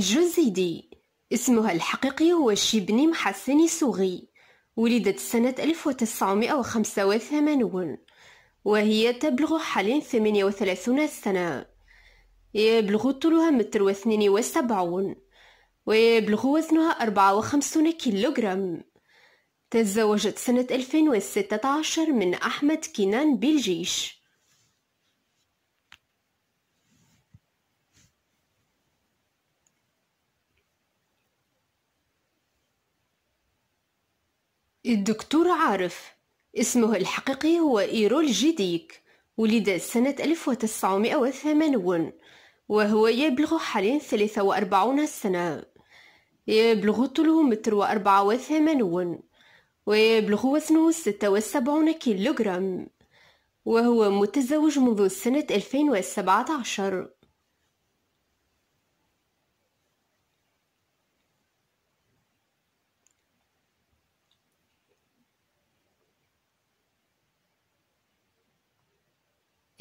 الجزيدي اسمها الحقيقي هو شبني محسني سوغي ولدت سنة 1985 وهي تبلغ حاليا 38 سنة يبلغ طولها متر واثنين وسبعون ويبلغ وزنها أربعة وخمسون كيلوغرام تزوجت سنة 2016 من أحمد كنان بالجيش الدكتور عارف اسمه الحقيقي هو إيرول جيديك ولد سنة 1980 وهو يبلغ حاليا 43 سنة يبلغ طوله متر وأربعة وثمانون ويبلغ وزنه ستة وسبعون كيلوغرام وهو متزوج منذ سنة 2017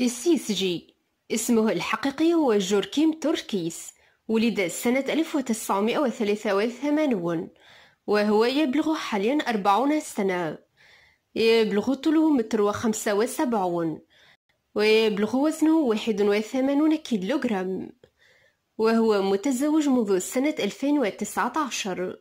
السيسجي اسمه الحقيقي هو جوركيم توركيس ولد سنة 1983 وهو يبلغ حاليا 40 سنة يبلغ طوله متر وخمسة وسبعون ويبلغ وزنه واحد وثمانون كيلوغرام وهو متزوج منذ سنة 2019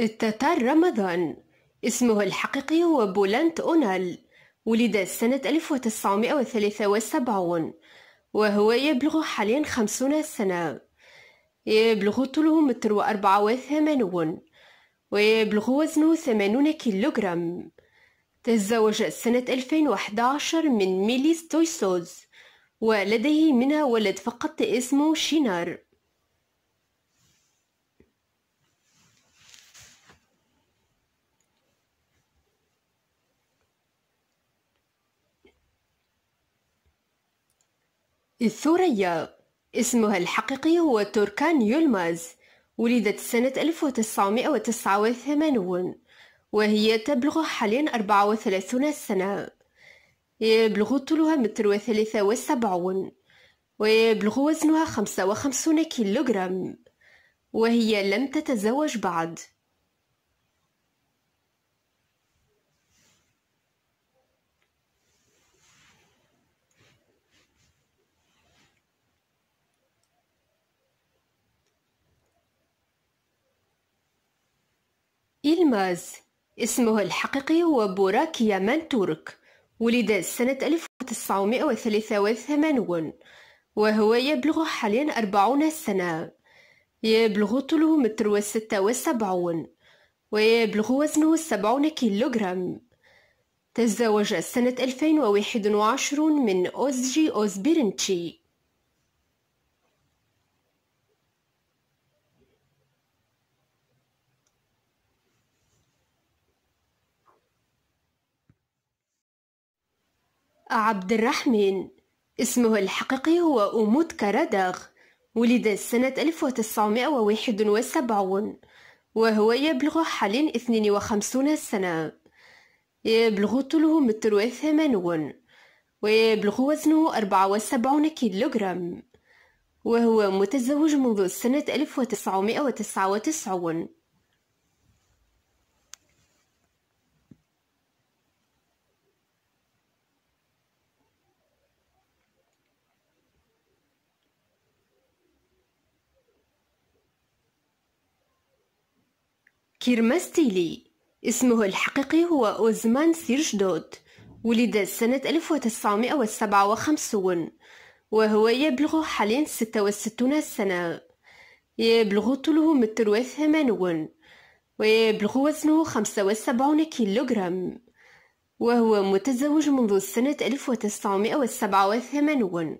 التتار رمضان اسمه الحقيقي هو بولانت أونال ولد سنة 1973 وهو يبلغ حاليا خمسون سنة يبلغ طوله متر وأربعة وثمانون ويبلغ وزنه ثمانون كيلوغرام تزوج سنة 2011 من ميلي ستويسوز ولديه منها ولد فقط اسمه شينار الثريا اسمها الحقيقي هو توركان يولماز ولدت سنة 1989 وهي تبلغ حاليا 34 سنة يبلغ طولها متر وثلاثة وسبعون ويبلغ وزنها خمسة وخمسون كيلوغرام وهي لم تتزوج بعد إلماز اسمه الحقيقي هو بوراك يامان تورك ولد سنة 1983 وهو يبلغ حاليا 40 سنة يبلغ طوله متر وستة وسبعون ويبلغ وزنه سبعون كيلوغرام تزوج سنة 2021 من أوزجي أوزبيرنتشي عبد الرحمن اسمه الحقيقي هو أمود كرادغ ولد سنة 1971 وهو يبلغ حاليا 52 سنة يبلغ طوله متر وثمانون ويبلغ وزنه 74 كيلوغرام وهو متزوج منذ سنة 1999 كيرماستيلي اسمه الحقيقي هو أوزمان سيرشدود ولد سنة 1957 وهو يبلغ حاليا 66 سنة يبلغ طوله متر وثمانون ويبلغ وزنه 75 كيلوغرام وهو متزوج منذ سنة 1987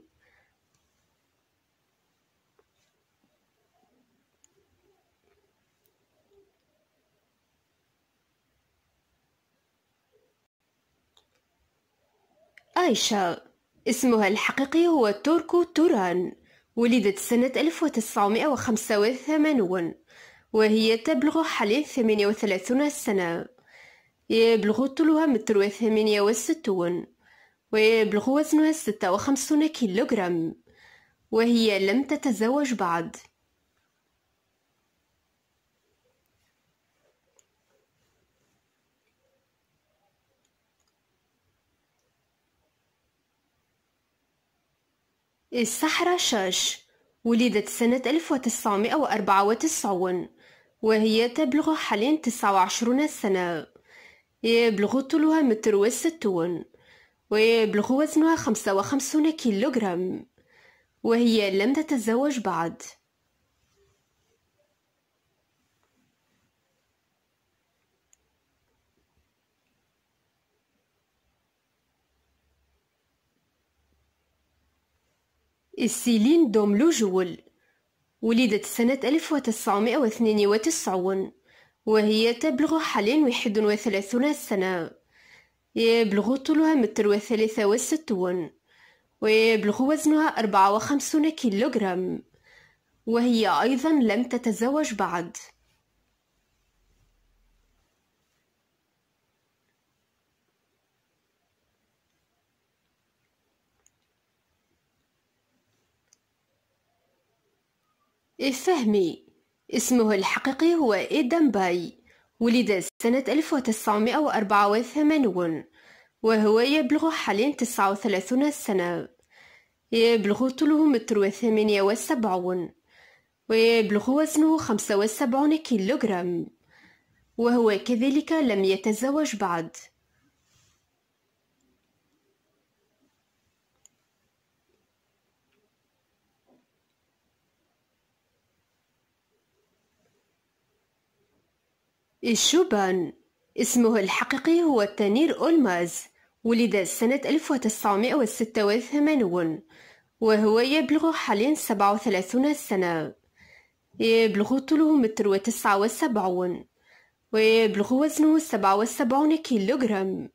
آيشا اسمها الحقيقي هو توركو توران ولدت سنة 1985 وهي تبلغ حاليا 38 سنة يبلغ طولها متر وثمانية وستون ويبلغ وزنها ستة وخمسون كيلوغرام وهي لم تتزوج بعد السحرة شاش ولدت سنة 1994 وهي تبلغ حاليا 29 سنة يبلغ طولها متر وستون ويبلغ وزنها 55 كيلوغرام وهي لم تتزوج بعد السيلين دوملو جول ولدت سنة 1992 وهي تبلغ حاليا 31 سنة يبلغ طولها متر وثلاثة وستون ويبلغ وزنها أربعة وخمسون كيلوغرام وهي أيضا لم تتزوج بعد فهمي اسمه الحقيقي هو إيدام باي ولد سنة 1984 وهو يبلغ حاليا 39 سنة يبلغ طوله متر وثمانية وسبعون ويبلغ وزنه خمسة وسبعون كيلوغرام وهو كذلك لم يتزوج بعد الشوبان اسمه الحقيقي هو تانير أولماز ولد سنة 1986 وهو يبلغ حاليا 37 سنة يبلغ طوله متر وتسعة وسبعون ويبلغ وزنه سبعة وسبعون كيلوغرام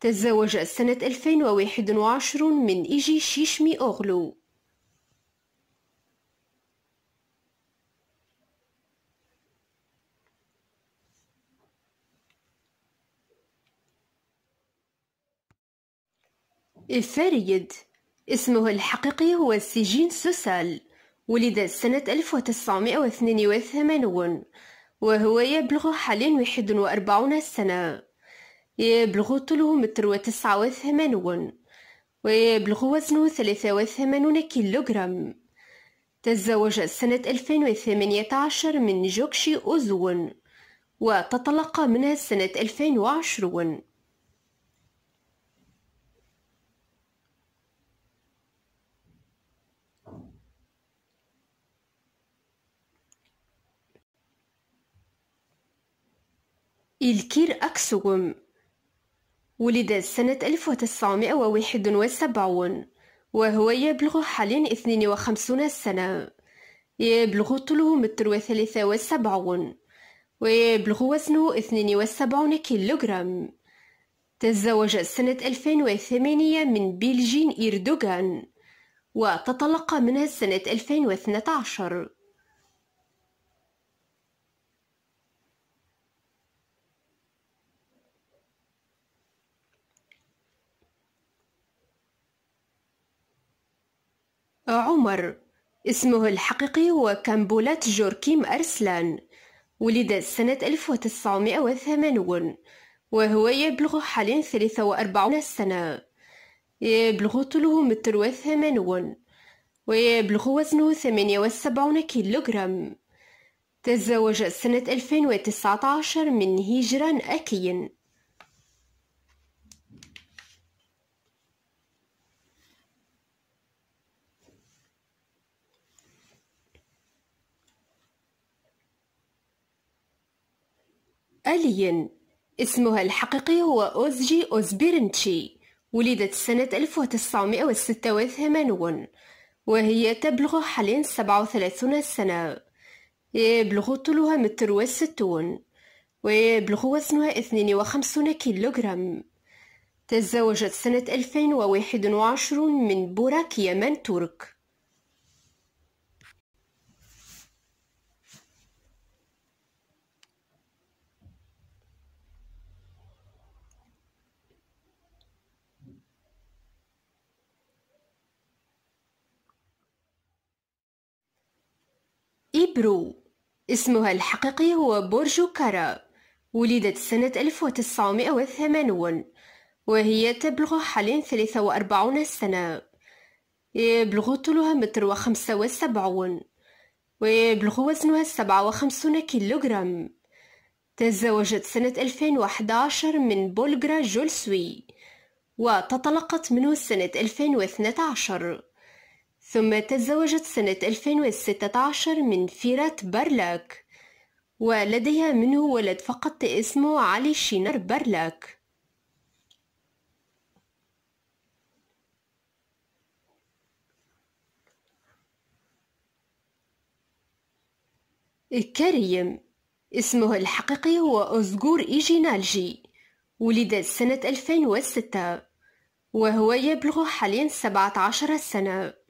تزوج سنة 2021 من إيجي شيشمي أوغلو الفاريد اسمه الحقيقي هو سجين سوسال ولد سنة 1982 وهو يبلغ حاليا 41 سنة يبلغ طوله متر وتسعة وثمانون ويبلغ وزنه ثلاثة وثمانون كيلوغرام تزوج سنة 2018 من جوكشي أوزون وتطلق منها سنة 2020 الكير أكسوم ولد سنة 1971 وهو يبلغ حاليا 52 سنة يبلغ طوله متر وثلاثة وسبعون ويبلغ وزنه 72 كيلوغرام تزوج سنة 2008 من بيلجين إردوغان وتطلق منها سنة 2012 عمر اسمه الحقيقي هو كامبولات جوركيم أرسلان ولد سنة 1980 وهو يبلغ حاليا 43 سنة يبلغ طوله متر وثمانون ويبلغ وزنه 78 كيلوغرام تزوج سنة 2019 من هجران أكين آليا اسمها الحقيقي هو أوزجي أوزبيرنتشي ولدت سنة 1986 وهي تبلغ حاليا 37 سنة يبلغ طولها متر وستون ويبلغ وزنها 52 كيلوغرام تزوجت سنة 2021 من بوراك يمن ترك برو اسمها الحقيقي هو بورجو كارا ولدت سنة 1980 وهي تبلغ حاليا 43 سنة يبلغ طولها متر وخمسة وسبعون ويبلغ وزنها سبعة وخمسون كيلوغرام تزوجت سنة 2011 من بولغرا جولسوي وتطلقت منه سنة 2012 ثم تزوجت سنة 2016 من فيرات برلاك ولديها منه ولد فقط اسمه علي شينر برلاك كريم اسمه الحقيقي هو أزجور إيجينالجي ولد سنة 2006 وهو يبلغ حاليا 17 سنة